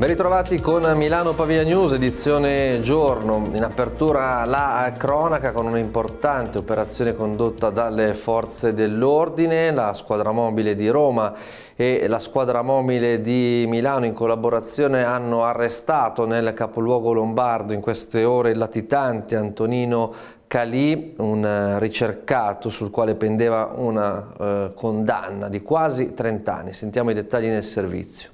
Ben ritrovati con Milano Pavia News, edizione giorno. In apertura la cronaca con un'importante operazione condotta dalle forze dell'ordine, la squadra mobile di Roma e la squadra mobile di Milano in collaborazione hanno arrestato nel capoluogo lombardo in queste ore il latitante Antonino Calì, un eh, ricercato sul quale pendeva una eh, condanna di quasi 30 anni. Sentiamo i dettagli nel servizio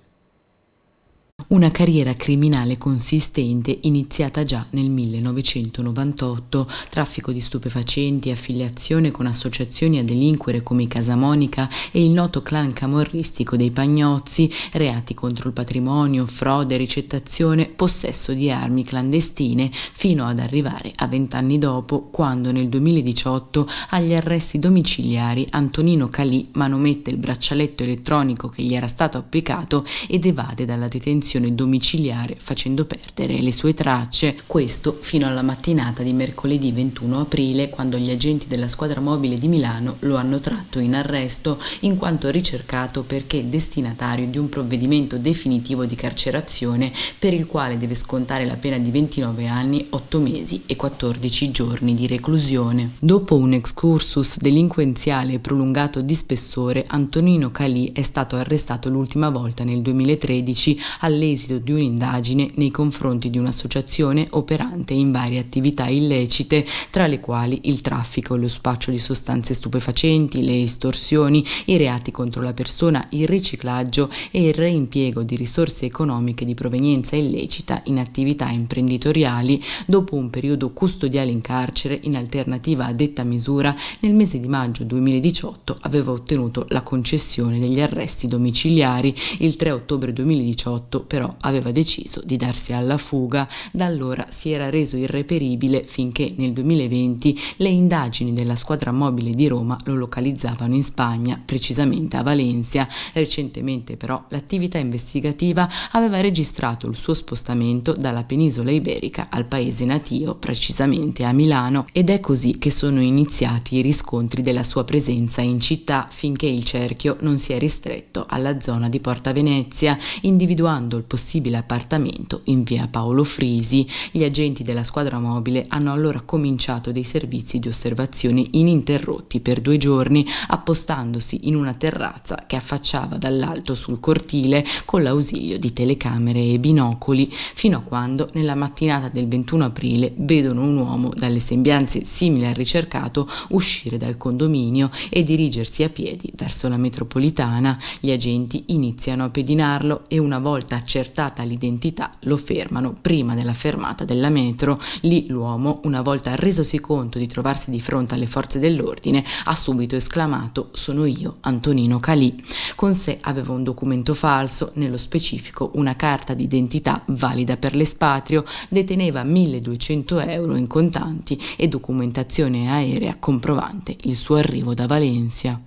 una carriera criminale consistente iniziata già nel 1998, traffico di stupefacenti, affiliazione con associazioni a delinquere come Casa Monica e il noto clan camorristico dei Pagnozzi, reati contro il patrimonio, frode, ricettazione, possesso di armi clandestine, fino ad arrivare a vent'anni dopo, quando nel 2018 agli arresti domiciliari Antonino Calì manomette il braccialetto elettronico che gli era stato applicato ed evade dalla detenzione detenzione domiciliare facendo perdere le sue tracce, questo fino alla mattinata di mercoledì 21 aprile quando gli agenti della squadra mobile di Milano lo hanno tratto in arresto in quanto ricercato perché destinatario di un provvedimento definitivo di carcerazione per il quale deve scontare la pena di 29 anni, 8 mesi e 14 giorni di reclusione. Dopo un excursus delinquenziale prolungato di spessore, Antonino Calì è stato arrestato l'ultima volta nel 2013 alle l'esito di un'indagine nei confronti di un'associazione operante in varie attività illecite, tra le quali il traffico lo spaccio di sostanze stupefacenti, le estorsioni, i reati contro la persona, il riciclaggio e il reimpiego di risorse economiche di provenienza illecita in attività imprenditoriali dopo un periodo custodiale in carcere in alternativa a detta misura nel mese di maggio 2018 aveva ottenuto la concessione degli arresti domiciliari il 3 ottobre 2018 per però aveva deciso di darsi alla fuga. Da allora si era reso irreperibile finché nel 2020 le indagini della squadra mobile di Roma lo localizzavano in Spagna, precisamente a Valencia. Recentemente però l'attività investigativa aveva registrato il suo spostamento dalla penisola iberica al paese natio, precisamente a Milano, ed è così che sono iniziati i riscontri della sua presenza in città finché il cerchio non si è ristretto alla zona di Porta Venezia, individuando il possibile appartamento in via Paolo Frisi. Gli agenti della squadra mobile hanno allora cominciato dei servizi di osservazione ininterrotti per due giorni, appostandosi in una terrazza che affacciava dall'alto sul cortile con l'ausilio di telecamere e binocoli, fino a quando nella mattinata del 21 aprile vedono un uomo dalle sembianze simili al ricercato uscire dal condominio e dirigersi a piedi verso la metropolitana. Gli agenti iniziano a pedinarlo e una volta accettato accertata l'identità lo fermano prima della fermata della metro. Lì l'uomo, una volta resosi conto di trovarsi di fronte alle forze dell'ordine, ha subito esclamato sono io, Antonino Calì. Con sé aveva un documento falso, nello specifico una carta d'identità valida per l'espatrio, deteneva 1200 euro in contanti e documentazione aerea comprovante il suo arrivo da Valencia.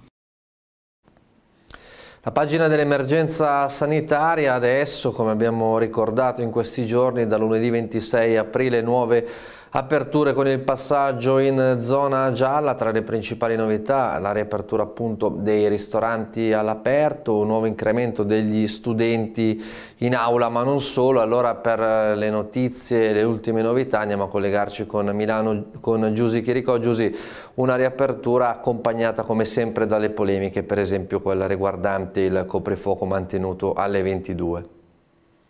La pagina dell'emergenza sanitaria adesso, come abbiamo ricordato in questi giorni, da lunedì 26 aprile nuove Aperture con il passaggio in zona gialla, tra le principali novità la riapertura appunto dei ristoranti all'aperto, un nuovo incremento degli studenti in aula ma non solo, allora per le notizie, le ultime novità andiamo a collegarci con Milano, con Giusy Chiricò. Giusy, una riapertura accompagnata come sempre dalle polemiche, per esempio quella riguardante il coprifuoco mantenuto alle 22.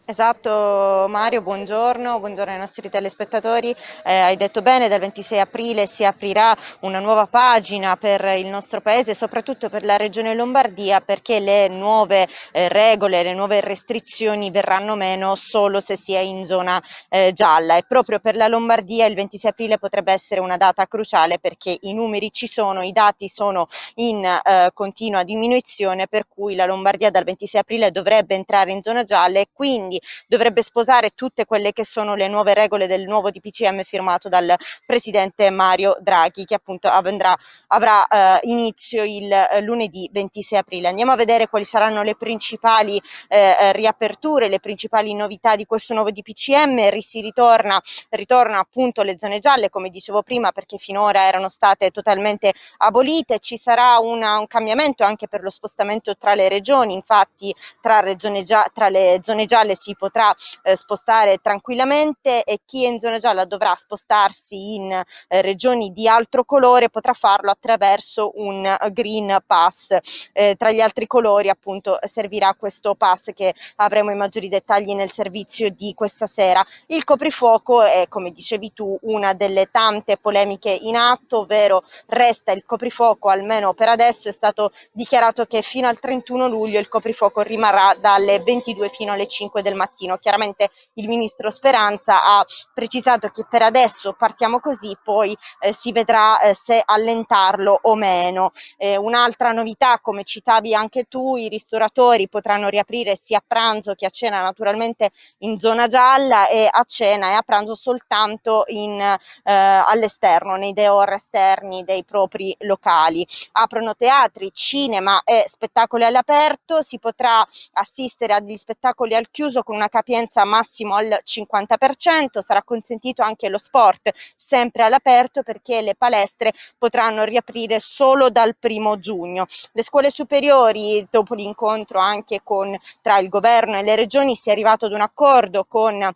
Esatto Mario, buongiorno, buongiorno ai nostri telespettatori. Eh, hai detto bene, dal 26 aprile si aprirà una nuova pagina per il nostro paese, soprattutto per la regione Lombardia, perché le nuove eh, regole, le nuove restrizioni verranno meno solo se si è in zona eh, gialla e proprio per la Lombardia il 26 aprile potrebbe essere una data cruciale perché i numeri ci sono, i dati sono in eh, continua diminuzione, per cui la Lombardia dal 26 aprile dovrebbe entrare in zona gialla e quindi quindi dovrebbe sposare tutte quelle che sono le nuove regole del nuovo DPCM firmato dal presidente Mario Draghi che appunto avendrà, avrà eh, inizio il eh, lunedì 26 aprile. Andiamo a vedere quali saranno le principali eh, eh riaperture, le principali novità di questo nuovo DPCM, si ritorna, ritorna appunto le zone gialle come dicevo prima perché finora erano state totalmente abolite, ci sarà una, un cambiamento anche per lo spostamento tra le regioni, infatti tra, gia- tra le zone gialle si si potrà eh, spostare tranquillamente e chi è in zona gialla dovrà spostarsi in eh, regioni di altro colore potrà farlo attraverso un eh, green pass. Eh, tra gli altri colori appunto servirà questo pass che avremo i maggiori dettagli nel servizio di questa sera. Il coprifuoco è come dicevi tu una delle tante polemiche in atto, ovvero resta il coprifuoco almeno per adesso è stato dichiarato che fino al 31 luglio il coprifuoco rimarrà dalle 22 fino alle 5 del del mattino. Chiaramente il ministro Speranza ha precisato che per adesso partiamo così, poi eh, si vedrà eh, se allentarlo o meno. Eh, un'altra novità, come citavi anche tu, i ristoratori potranno riaprire sia a pranzo che a cena naturalmente in zona gialla e a cena e a pranzo soltanto in, eh, all'esterno, nei deor esterni dei propri locali. Aprono teatri, cinema e spettacoli all'aperto, si potrà assistere a degli spettacoli al chiuso chiuso con una capienza massimo al 50%, sarà consentito anche lo sport sempre all'aperto perché le palestre potranno riaprire solo dal primo giugno. Le scuole superiori, dopo l'incontro anche con, tra il governo e le regioni, si è arrivato ad un accordo con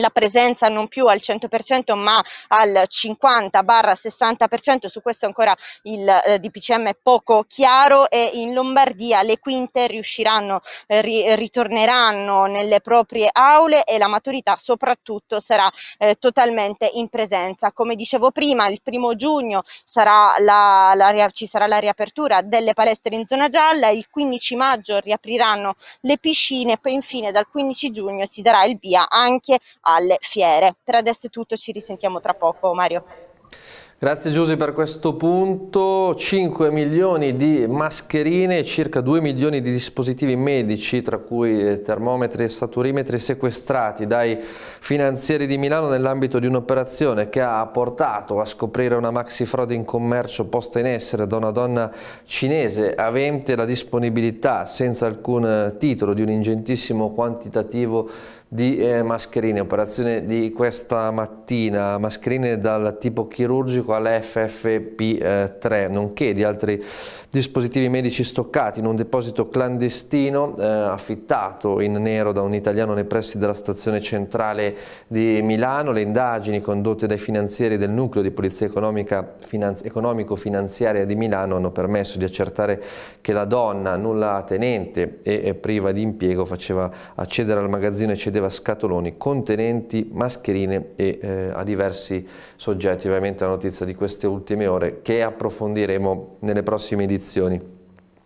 la presenza non più al 100% ma al 50-60%, su questo ancora il eh, DPCM è poco chiaro e in Lombardia le quinte riusciranno, eh, ri, ritorneranno nelle proprie aule e la maturità soprattutto sarà eh, totalmente in presenza. Come dicevo prima, il primo giugno sarà la, la, ci sarà la riapertura delle palestre in zona gialla, il 15 maggio riapriranno le piscine, e poi infine dal 15 giugno si darà il via anche alle fiere. Per adesso è tutto, ci risentiamo tra poco Mario. Grazie Giuse per questo punto. 5 milioni di mascherine e circa 2 milioni di dispositivi medici, tra cui eh, termometri e saturimetri, sequestrati dai finanzieri di Milano nell'ambito di un'operazione che ha portato a scoprire una maxi frode in commercio posta in essere da una donna cinese avente la disponibilità senza alcun eh, titolo di un ingentissimo quantitativo di eh, mascherine. Operazione di questa mattina, mascherine dal tipo chirurgico quale eh, FFP3, nonché di altri dispositivi medici stoccati in un deposito clandestino eh, affittato in nero da un italiano nei pressi della stazione centrale di Milano. Le indagini condotte dai finanzieri del nucleo di polizia economico-finanziaria di Milano hanno permesso di accertare che la donna, nulla tenente e priva di impiego, faceva accedere al magazzino e cedeva scatoloni contenenti mascherine e eh, a diversi soggetti ovviamente la notizia di queste ultime ore che approfondiremo nelle prossime edizioni.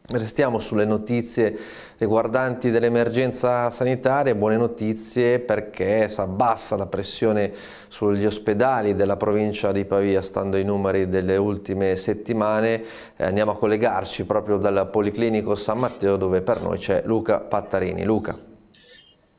Restiamo sulle notizie riguardanti dell'emergenza sanitaria, buone notizie perché si abbassa la pressione sugli ospedali della provincia di Pavia, stando ai numeri delle ultime settimane. Eh, andiamo a collegarci proprio dal Policlinico San Matteo dove per noi c'è Luca Pattarini. Luca.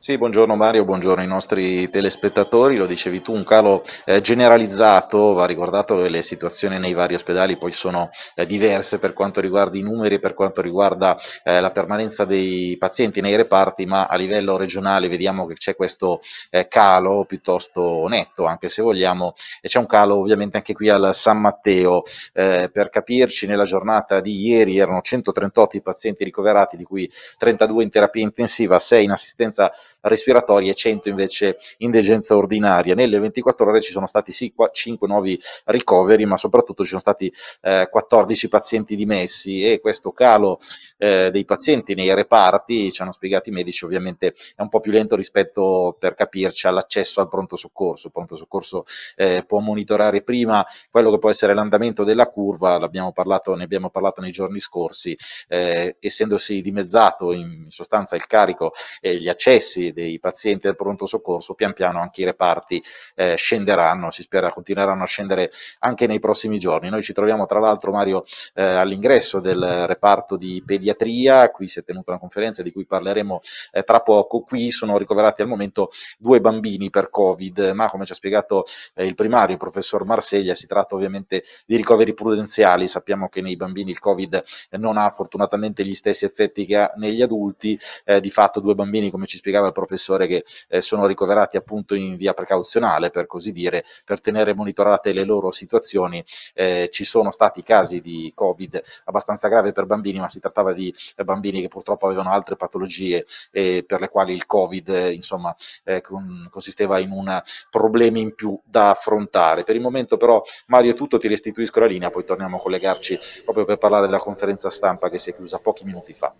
Sì, buongiorno Mario, buongiorno ai nostri telespettatori, lo dicevi tu, un calo eh, generalizzato, va ricordato che le situazioni nei vari ospedali poi sono eh, diverse per quanto riguarda i numeri e per quanto riguarda eh, la permanenza dei pazienti nei reparti, ma a livello regionale vediamo che c'è questo eh, calo piuttosto netto, anche se vogliamo, e c'è un calo ovviamente anche qui al San Matteo. Eh, per capirci, nella giornata di ieri erano 138 i pazienti ricoverati, di cui 32 in terapia intensiva, 6 in assistenza respiratorie e 100 invece in degenza ordinaria. Nelle 24 ore ci sono stati sì, 5 nuovi ricoveri, ma soprattutto ci sono stati eh, 14 pazienti dimessi e questo calo eh, dei pazienti nei reparti, ci hanno spiegato i medici, ovviamente è un po' più lento rispetto per capirci all'accesso al pronto soccorso. Il pronto soccorso eh, può monitorare prima quello che può essere l'andamento della curva, parlato, ne abbiamo parlato nei giorni scorsi, eh, essendosi dimezzato in sostanza il carico e gli accessi dei, pazienti del pronto soccorso, pian piano anche i reparti eh, scenderanno, si spera continueranno a scendere anche nei prossimi giorni. Noi ci troviamo tra l'altro Mario eh, all'ingresso del reparto di pediatria, qui si è tenuta una conferenza di cui parleremo eh, tra poco, qui sono ricoverati al momento due bambini per Covid, ma come ci ha spiegato eh, il primario, il professor Marseglia, si tratta ovviamente di ricoveri prudenziali, sappiamo che nei bambini il Covid non ha fortunatamente gli stessi effetti che ha negli adulti, eh, di fatto due bambini come ci spiegava il professore che eh, sono ricoverati appunto in via precauzionale, per così dire, per tenere monitorate le loro situazioni. Eh, ci sono stati casi di Covid abbastanza grave per bambini, ma si trattava di eh, bambini che purtroppo avevano altre patologie eh, per le quali il Covid eh, insomma eh, con, consisteva in un problema in più da affrontare. Per il momento però Mario è tutto, ti restituisco la linea, poi torniamo a collegarci proprio per parlare della conferenza stampa che si è chiusa pochi minuti fa.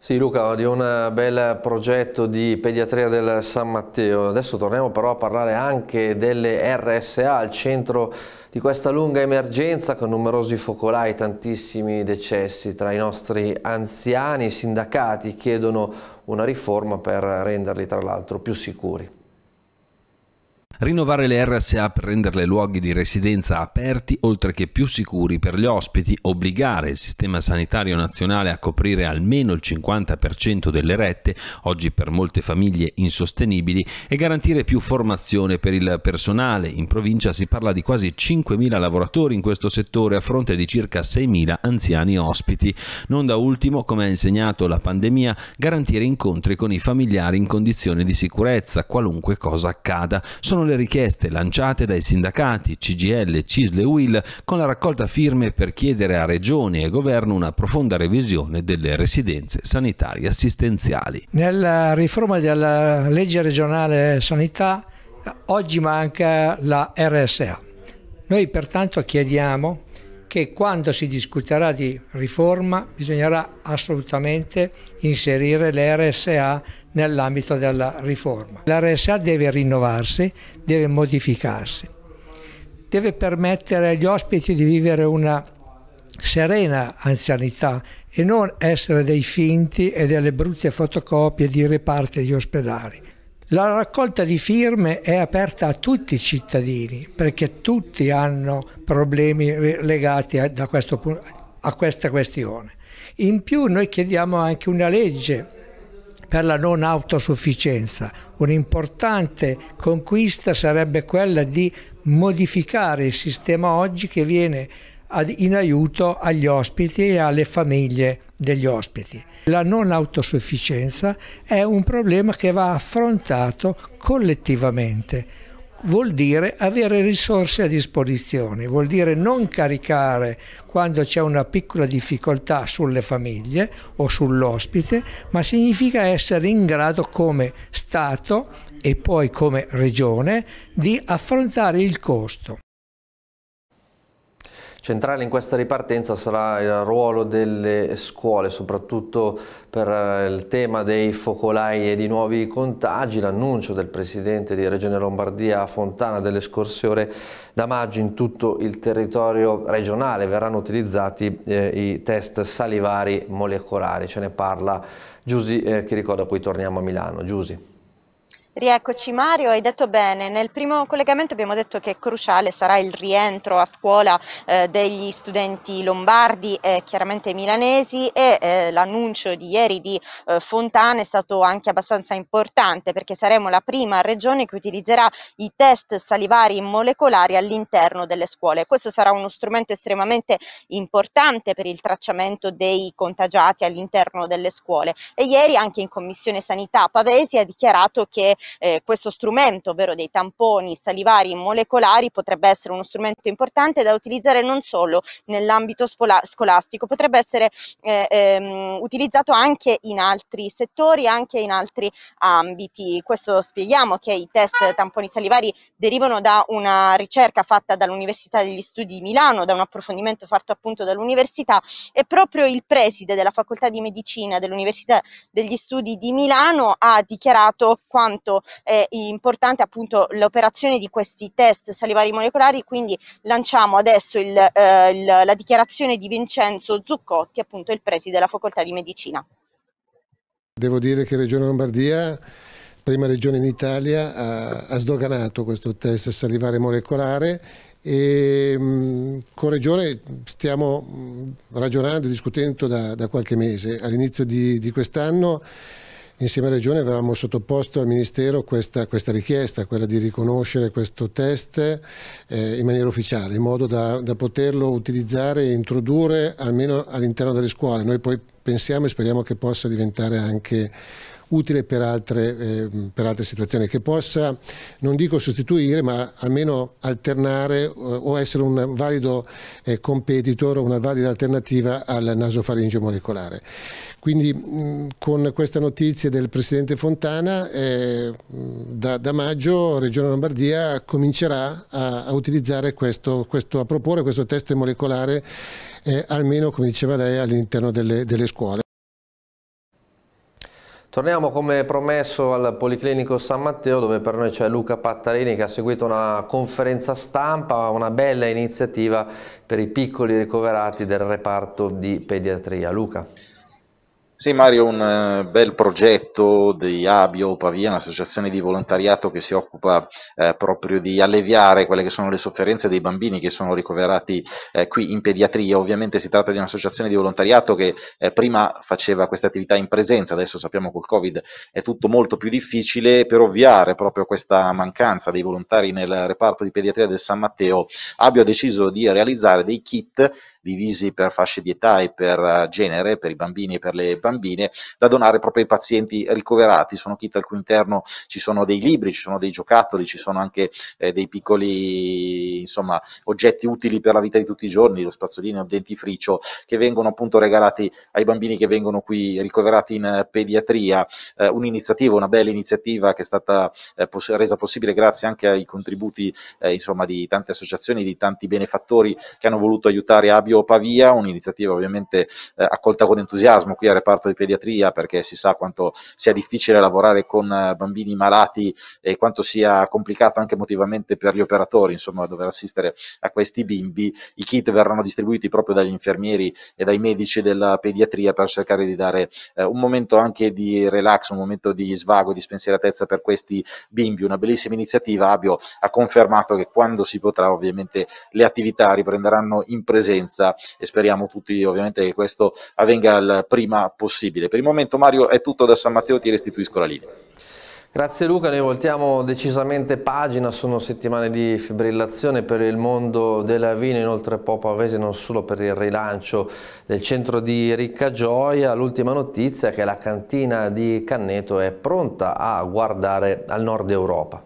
Sì Luca, di un bel progetto di pediatria del San Matteo. Adesso torniamo però a parlare anche delle RSA, al centro di questa lunga emergenza con numerosi focolai, tantissimi decessi tra i nostri anziani. I sindacati chiedono una riforma per renderli tra l'altro più sicuri rinnovare le RSA per renderle luoghi di residenza aperti oltre che più sicuri per gli ospiti, obbligare il sistema sanitario nazionale a coprire almeno il 50% delle rette, oggi per molte famiglie insostenibili, e garantire più formazione per il personale. In provincia si parla di quasi 5.000 lavoratori in questo settore a fronte di circa 6.000 anziani ospiti. Non da ultimo, come ha insegnato la pandemia, garantire incontri con i familiari in condizioni di sicurezza, qualunque cosa accada. Sono le richieste lanciate dai sindacati CGL, CISL e UIL con la raccolta firme per chiedere a Regioni e Governo una profonda revisione delle residenze sanitarie assistenziali. Nella riforma della legge regionale sanità oggi manca la RSA. Noi pertanto chiediamo che quando si discuterà di riforma bisognerà assolutamente inserire l'RSA nell'ambito della riforma. L'RSA deve rinnovarsi, deve modificarsi, deve permettere agli ospiti di vivere una serena anzianità e non essere dei finti e delle brutte fotocopie di reparti di ospedali. La raccolta di firme è aperta a tutti i cittadini perché tutti hanno problemi legati a, questo, a questa questione. In più noi chiediamo anche una legge per la non autosufficienza. Un'importante conquista sarebbe quella di modificare il sistema oggi che viene ad, in aiuto agli ospiti e alle famiglie degli ospiti. La non autosufficienza è un problema che va affrontato collettivamente vuol dire avere risorse a disposizione, vuol dire non caricare quando c'è una piccola difficoltà sulle famiglie o sull'ospite, ma significa essere in grado come Stato e poi come Regione di affrontare il costo. Centrale in questa ripartenza sarà il ruolo delle scuole, soprattutto per eh, il tema dei focolai e di nuovi contagi. L'annuncio del Presidente di Regione Lombardia Fontana delle scorse ore da maggio in tutto il territorio regionale verranno utilizzati eh, i test salivari molecolari. Ce ne parla Giusi eh, che ricorda, a cui torniamo a Milano. Giusi. Rieccoci Mario, hai detto bene, nel primo collegamento abbiamo detto che cruciale sarà il rientro a scuola eh, degli studenti lombardi e chiaramente milanesi e eh, l'annuncio di ieri di eh, Fontana è stato anche abbastanza importante perché saremo la prima regione che utilizzerà i test salivari molecolari all'interno delle scuole. Questo sarà uno strumento estremamente importante per il tracciamento dei contagiati all'interno delle scuole e ieri anche in Commissione Sanità Pavesi ha dichiarato che eh, questo strumento, ovvero dei tamponi salivari molecolari, potrebbe essere uno strumento importante da utilizzare non solo nell'ambito scola scolastico, potrebbe essere eh, ehm, utilizzato anche in altri settori, anche in altri ambiti. Questo spieghiamo che i test tamponi salivari derivano da una ricerca fatta dall'Università degli Studi di Milano, da un approfondimento fatto appunto dall'università e proprio il preside della facoltà di medicina dell'Università degli Studi di Milano ha dichiarato quanto stato eh, importante appunto l'operazione di questi test salivari molecolari, quindi lanciamo adesso il, eh, il, la dichiarazione di Vincenzo Zuccotti, appunto il preside della facoltà di medicina. Devo dire che Regione Lombardia prima regione in Italia ha, ha, sdoganato questo test salivare molecolare e mh, mm, con regione stiamo mm, ragionando e discutendo da, da, qualche mese. All'inizio di, di quest'anno insieme alla Regione avevamo sottoposto al Ministero questa, questa richiesta, quella di riconoscere questo test eh, in maniera ufficiale, in modo da, da poterlo utilizzare e introdurre almeno all'interno delle scuole. Noi poi pensiamo e speriamo che possa diventare anche utile per altre, eh, per altre, situazioni, che possa, non dico sostituire, ma almeno alternare eh, o essere un valido eh, competitor, una valida alternativa al nasofaringio molecolare. Quindi mh, mm, con questa notizia del Presidente Fontana, eh, da, da, maggio Regione Lombardia comincerà a, a utilizzare questo, questo, a proporre questo test molecolare eh, almeno, come diceva lei, all'interno delle, delle scuole. Torniamo come promesso al Policlinico San Matteo dove per noi c'è Luca Pattarini che ha seguito una conferenza stampa, una bella iniziativa per i piccoli ricoverati del reparto di pediatria. Luca. Sì Mario, un eh, bel progetto di Abio Pavia, un'associazione di volontariato che si occupa eh, proprio di alleviare quelle che sono le sofferenze dei bambini che sono ricoverati eh, qui in pediatria. Ovviamente si tratta di un'associazione di volontariato che eh, prima faceva queste attività in presenza, adesso sappiamo col Covid è tutto molto più difficile. Per ovviare proprio questa mancanza dei volontari nel reparto di pediatria del San Matteo, Abio ha deciso di realizzare dei kit divisi per fasce di età e per eh, genere, per i bambini e per le bambine, da donare proprio ai pazienti ricoverati. Sono kit al cui interno ci sono dei libri, ci sono dei giocattoli, ci sono anche eh, dei piccoli insomma, oggetti utili per la vita di tutti i giorni, lo spazzolino, il dentifricio, che vengono appunto regalati ai bambini che vengono qui ricoverati in eh, pediatria. Eh, un'iniziativa, una bella iniziativa che è stata eh, poss- resa possibile grazie anche ai contributi eh, insomma, di tante associazioni, di tanti benefattori che hanno voluto aiutare Abito Fabio Pavia, un'iniziativa ovviamente eh, accolta con entusiasmo qui al reparto di pediatria perché si sa quanto sia difficile lavorare con eh, bambini malati e quanto sia complicato anche emotivamente per gli operatori, insomma, dover assistere a questi bimbi. I kit verranno distribuiti proprio dagli infermieri e dai medici della pediatria per cercare di dare eh, un momento anche di relax, un momento di svago, di spensieratezza per questi bimbi. Una bellissima iniziativa. Abio ha confermato che quando si potrà, ovviamente, le attività riprenderanno in presenza sicurezza e speriamo tutti ovviamente che questo avvenga il prima possibile. Per il momento Mario è tutto da San Matteo, ti restituisco la linea. Grazie Luca, noi voltiamo decisamente pagina, sono settimane di fibrillazione per il mondo della vino, inoltre Popa Avese non solo per il rilancio del centro di Ricca Gioia, l'ultima notizia è che la cantina di Canneto è pronta a guardare al nord Europa.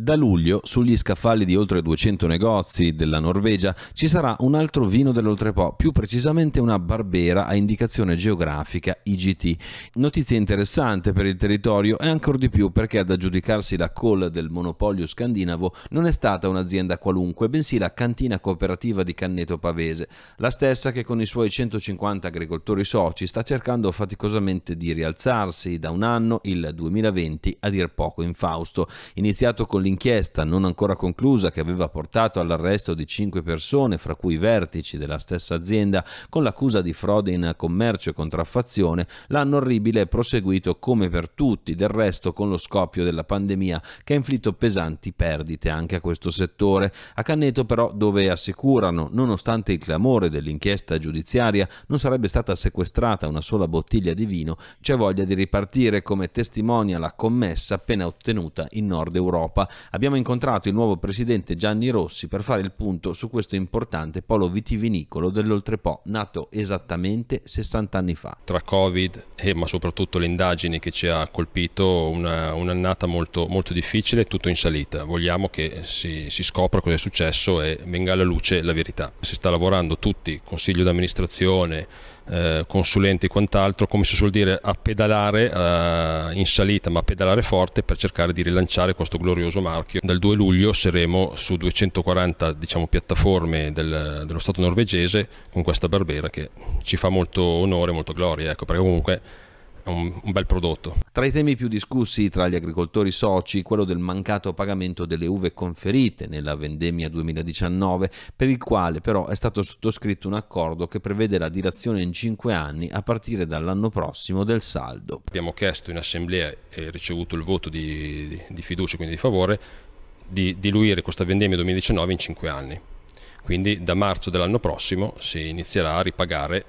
Da luglio, sugli scaffali di oltre 200 negozi della Norvegia, ci sarà un altro vino dell'Oltrepò, più precisamente una Barbera a indicazione geografica IGT. Notizia interessante per il territorio e ancor di più perché ad aggiudicarsi la call del monopolio scandinavo non è stata un'azienda qualunque, bensì la cantina cooperativa di Canneto Pavese, la stessa che con i suoi 150 agricoltori soci sta cercando faticosamente di rialzarsi da un anno, il 2020, a dir poco in Fausto, iniziato con l'inchiesta non ancora conclusa che aveva portato all'arresto di cinque persone, fra cui vertici della stessa azienda, con l'accusa di frode in commercio e contraffazione, l'anno orribile è proseguito come per tutti, del resto con lo scoppio della pandemia che ha inflitto pesanti perdite anche a questo settore. A Canneto però dove assicurano, nonostante il clamore dell'inchiesta giudiziaria, non sarebbe stata sequestrata una sola bottiglia di vino, c'è voglia di ripartire come testimonia la commessa appena ottenuta in Nord Europa abbiamo incontrato il nuovo presidente Gianni Rossi per fare il punto su questo importante polo vitivinicolo dell'Oltrepo, nato esattamente 60 anni fa. Tra Covid e ma soprattutto le indagini che ci ha colpito, una, un'annata molto, molto difficile, tutto in salita. Vogliamo che si, si scopra cosa è successo e venga alla luce la verità. Si sta lavorando tutti, consiglio d'amministrazione, eh, consulenti e quant'altro, come si suol dire, a pedalare eh, in salita, ma a pedalare forte per cercare di rilanciare questo glorioso marchio. Dal 2 luglio saremo su 240 diciamo, piattaforme del, dello Stato norvegese con questa barbera che ci fa molto onore, molto gloria, ecco, perché comunque un, un bel prodotto. Tra i temi più discussi tra gli agricoltori soci, quello del mancato pagamento delle uve conferite nella vendemmia 2019, per il quale però è stato sottoscritto un accordo che prevede la dilazione in 5 anni a partire dall'anno prossimo del saldo. Abbiamo chiesto in assemblea e ricevuto il voto di, di, di fiducia, quindi di favore, di diluire questa vendemmia 2019 in 5 anni. Quindi da marzo dell'anno prossimo si inizierà a ripagare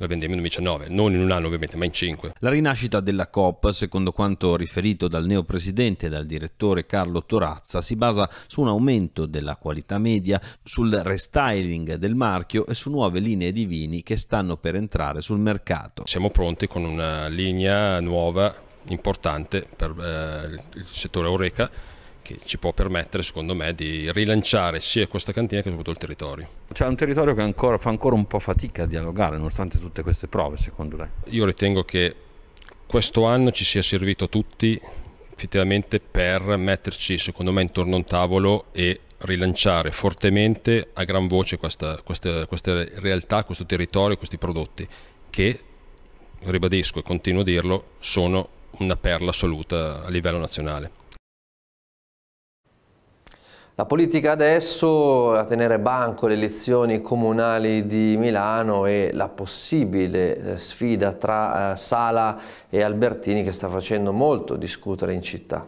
la vendiamo in 2019, non in un anno ovviamente, ma in cinque. La rinascita della COP, secondo quanto riferito dal neo presidente e dal direttore Carlo Torazza, si basa su un aumento della qualità media, sul restyling del marchio e su nuove linee di vini che stanno per entrare sul mercato. Siamo pronti con una linea nuova importante per eh, il settore Oreca che ci può permettere, secondo me, di rilanciare sia questa cantina che soprattutto il territorio. C'è un territorio che ancora, fa ancora un po' fatica a dialogare, nonostante tutte queste prove, secondo lei? Io ritengo che questo anno ci sia servito a tutti effettivamente per metterci, secondo me, intorno a un tavolo e rilanciare fortemente a gran voce questa, questa, questa realtà, questo territorio, questi prodotti che, ribadisco e continuo a dirlo, sono una perla assoluta a livello nazionale. La politica adesso a tenere banco le elezioni comunali di Milano e la possibile eh, sfida tra eh, Sala e Albertini che sta facendo molto discutere in città.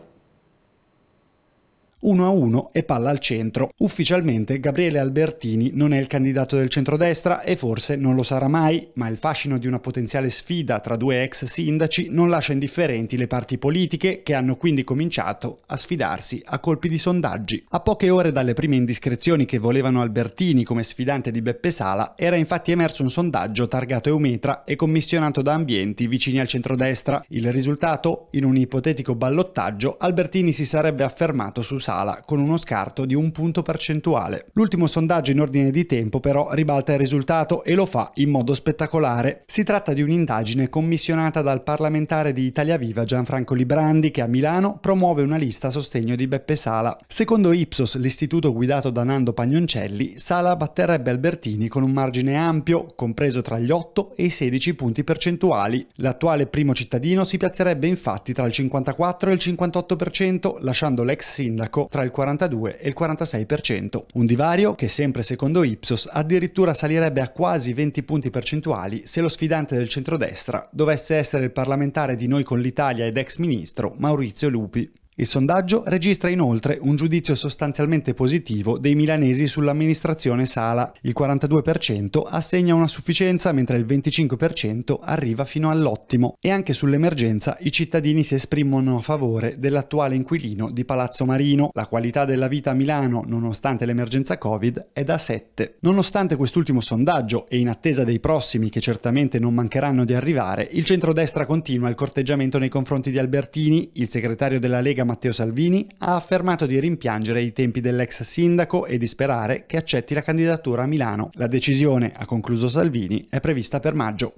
1 a 1 e palla al centro. Ufficialmente Gabriele Albertini non è il candidato del centrodestra e forse non lo sarà mai, ma il fascino di una potenziale sfida tra due ex sindaci non lascia indifferenti le parti politiche che hanno quindi cominciato a sfidarsi a colpi di sondaggi. A poche ore dalle prime indiscrezioni che volevano Albertini come sfidante di Beppe Sala era infatti emerso un sondaggio targato Eumetra e commissionato da ambienti vicini al centrodestra. Il risultato? In un ipotetico ballottaggio Albertini si sarebbe affermato su Sala sala con uno scarto di un punto percentuale. L'ultimo sondaggio in ordine di tempo però ribalta il risultato e lo fa in modo spettacolare. Si tratta di un'indagine commissionata dal parlamentare di Italia Viva Gianfranco Librandi che a Milano promuove una lista a sostegno di Beppe Sala. Secondo Ipsos, l'istituto guidato da Nando Pagnoncelli, Sala batterebbe Albertini con un margine ampio, compreso tra gli 8 e i 16 punti percentuali. L'attuale primo cittadino si piazzerebbe infatti tra il 54 e il 58%, lasciando l'ex sindaco pubblico tra il 42 e il 46%, un divario che sempre secondo Ipsos addirittura salirebbe a quasi 20 punti percentuali se lo sfidante del centrodestra dovesse essere il parlamentare di Noi con l'Italia ed ex ministro Maurizio Lupi. Il sondaggio registra inoltre un giudizio sostanzialmente positivo dei milanesi sull'amministrazione Sala. Il 42% assegna una sufficienza mentre il 25% arriva fino all'ottimo e anche sull'emergenza i cittadini si esprimono a favore dell'attuale inquilino di Palazzo Marino. La qualità della vita a Milano, nonostante l'emergenza Covid, è da 7. Nonostante quest'ultimo sondaggio e in attesa dei prossimi che certamente non mancheranno di arrivare, il centrodestra continua il corteggiamento nei confronti di Albertini, il segretario della Lega Matteo Salvini, ha affermato di rimpiangere i tempi dell'ex sindaco e di sperare che accetti la candidatura a Milano. La decisione, ha concluso Salvini, è prevista per maggio.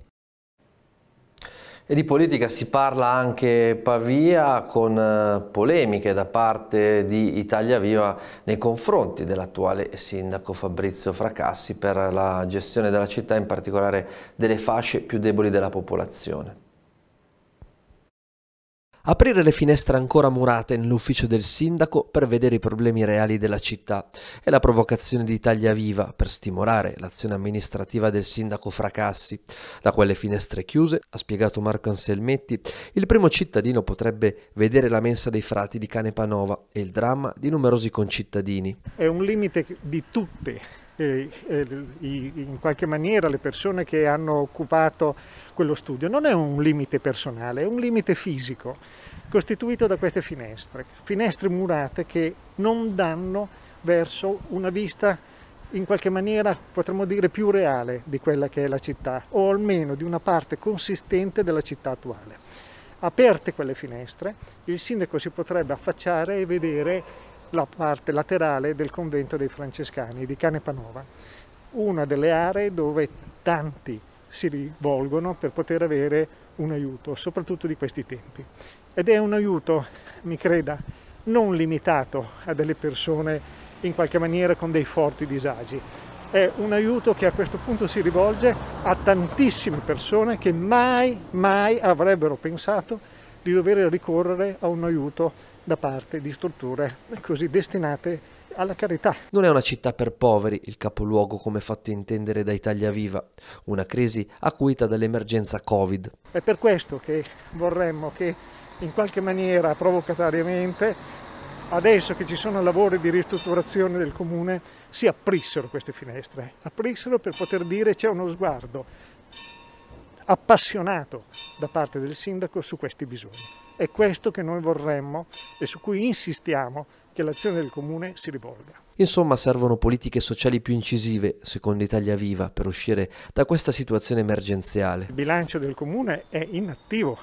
E di politica si parla anche Pavia con eh, polemiche da parte di Italia Viva nei confronti dell'attuale sindaco Fabrizio Fracassi per la gestione della città, in particolare delle fasce più deboli della popolazione. Aprire le finestre ancora murate nell'ufficio del sindaco per vedere i problemi reali della città è la provocazione di Italia Viva per stimolare l'azione amministrativa del sindaco Fracassi. Da quelle finestre chiuse, ha spiegato Marco Anselmetti, il primo cittadino potrebbe vedere la mensa dei frati di Canepanova e il dramma di numerosi concittadini. È un limite di tutte in qualche maniera le persone che hanno occupato quello studio. Non è un limite personale, è un limite fisico, costituito da queste finestre, finestre murate che non danno verso una vista in qualche maniera potremmo dire più reale di quella che è la città o almeno di una parte consistente della città attuale. Aperte quelle finestre, il sindaco si potrebbe affacciare e vedere la parte laterale del convento dei Francescani di Canepanova, una delle aree dove tanti si rivolgono per poter avere un aiuto, soprattutto di questi tempi. Ed è un aiuto, mi creda, non limitato a delle persone in qualche maniera con dei forti disagi. È un aiuto che a questo punto si rivolge a tantissime persone che mai, mai avrebbero pensato di dover ricorrere a un aiuto da parte di strutture così destinate alla carità. Non è una città per poveri, il capoluogo come fatto intendere da Italia Viva, una crisi acuita dall'emergenza Covid. È per questo che vorremmo che in qualche maniera provocatoriamente, adesso che ci sono lavori di ristrutturazione del comune, si aprissero queste finestre, aprissero per poter dire c'è uno sguardo appassionato da parte del sindaco su questi bisogni. È questo che noi vorremmo e su cui insistiamo che l'azione del Comune si rivolga. Insomma, servono politiche sociali più incisive, secondo Italia Viva, per uscire da questa situazione emergenziale. Il bilancio del Comune è inattivo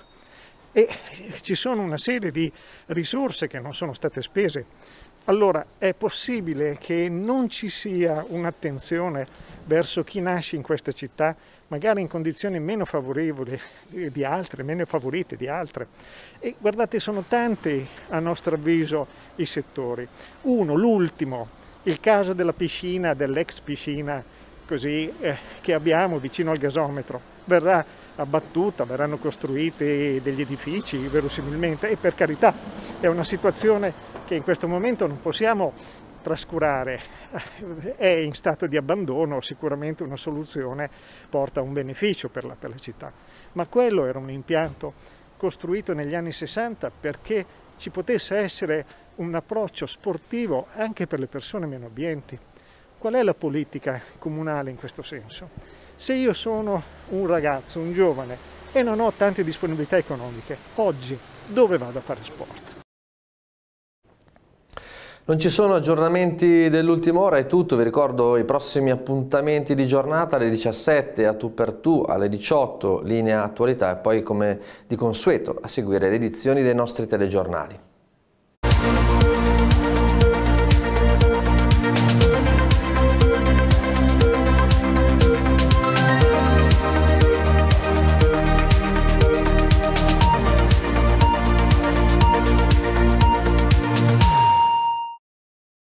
e ci sono una serie di risorse che non sono state spese allora è possibile che non ci sia un'attenzione verso chi nasce in questa città, magari in condizioni meno favorevoli eh, di altre, meno favorite di altre. E guardate, sono tanti a nostro avviso i settori. Uno, l'ultimo, il caso della piscina, dell'ex piscina così eh, che abbiamo vicino al gasometro, verrà abbattuta, verranno costruiti degli edifici verosimilmente e per carità è una situazione che in questo momento non possiamo trascurare, è in stato di abbandono, sicuramente una soluzione porta a un beneficio per la, per la città, ma quello era un impianto costruito negli anni 60 perché ci potesse essere un approccio sportivo anche per le persone meno abbienti. Qual è la politica comunale in questo senso? Se io sono un ragazzo, un giovane e non ho tante disponibilità economiche, oggi dove vado a fare sport? Non ci sono aggiornamenti dell'ultima ora, è tutto, vi ricordo i prossimi appuntamenti di giornata alle 17 a tu per tu, alle 18 linea attualità e poi come di consueto a seguire le edizioni dei nostri telegiornali.